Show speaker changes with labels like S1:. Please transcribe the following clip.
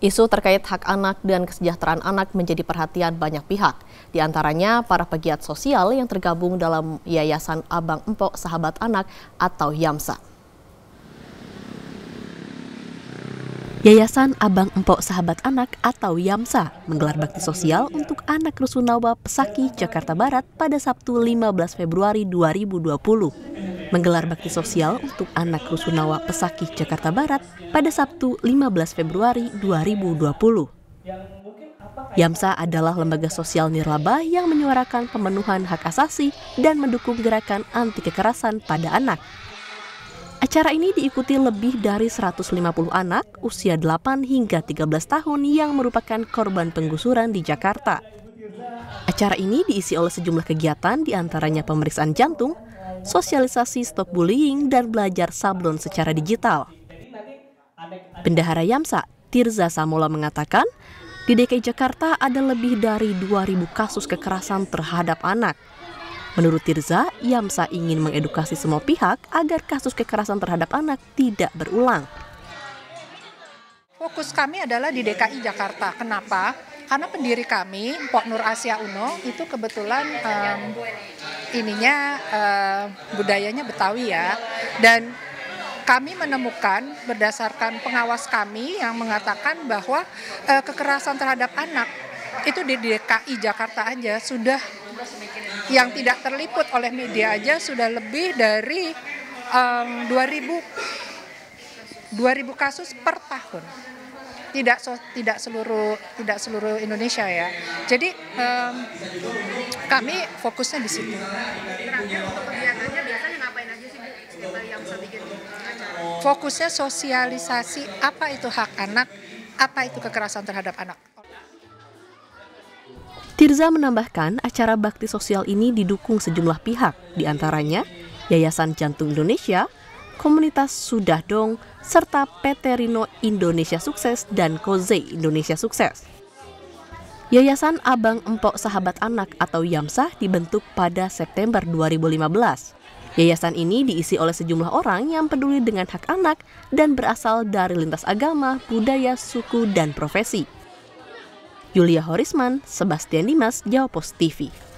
S1: Isu terkait hak anak dan kesejahteraan anak menjadi perhatian banyak pihak, di antaranya para pegiat sosial yang tergabung dalam Yayasan Abang Empok Sahabat Anak atau YAMSA. Yayasan Abang Empok Sahabat Anak atau YAMSA menggelar bakti sosial untuk anak Rusunawa Pesaki, Jakarta Barat pada Sabtu 15 Februari 2020 menggelar bakti sosial untuk anak Rusunawa Pesakih Jakarta Barat pada Sabtu 15 Februari 2020. YAMSA adalah lembaga sosial nirlaba yang menyuarakan pemenuhan hak asasi dan mendukung gerakan anti kekerasan pada anak. Acara ini diikuti lebih dari 150 anak usia 8 hingga 13 tahun yang merupakan korban penggusuran di Jakarta. Acara ini diisi oleh sejumlah kegiatan diantaranya pemeriksaan jantung, sosialisasi stop bullying, dan belajar sablon secara digital. Bendahara Yamsa, Tirza Samola mengatakan, di DKI Jakarta ada lebih dari 2.000 kasus kekerasan terhadap anak. Menurut Tirza, Yamsa ingin mengedukasi semua pihak agar kasus kekerasan terhadap anak tidak berulang.
S2: Fokus kami adalah di DKI Jakarta. Kenapa? karena pendiri kami Mpok Nur Asia Uno itu kebetulan um, ininya um, budayanya Betawi ya dan kami menemukan berdasarkan pengawas kami yang mengatakan bahwa uh, kekerasan terhadap anak itu di DKI Jakarta aja sudah yang tidak terliput oleh media aja sudah lebih dari um, 2000 2000 kasus per tahun tidak tidak seluruh tidak seluruh Indonesia ya. Jadi um, kami fokusnya di situ. Fokusnya sosialisasi apa itu hak anak, apa itu kekerasan terhadap anak.
S1: Tirza menambahkan acara bakti sosial ini didukung sejumlah pihak, diantaranya Yayasan Jantung Indonesia, komunitas Sudah Dong, serta PT Indonesia Sukses dan Koze Indonesia Sukses. Yayasan Abang Empok Sahabat Anak atau YAMSAH dibentuk pada September 2015. Yayasan ini diisi oleh sejumlah orang yang peduli dengan hak anak dan berasal dari lintas agama, budaya, suku, dan profesi. Yulia Horisman, Sebastian Dimas, Jawa Post TV.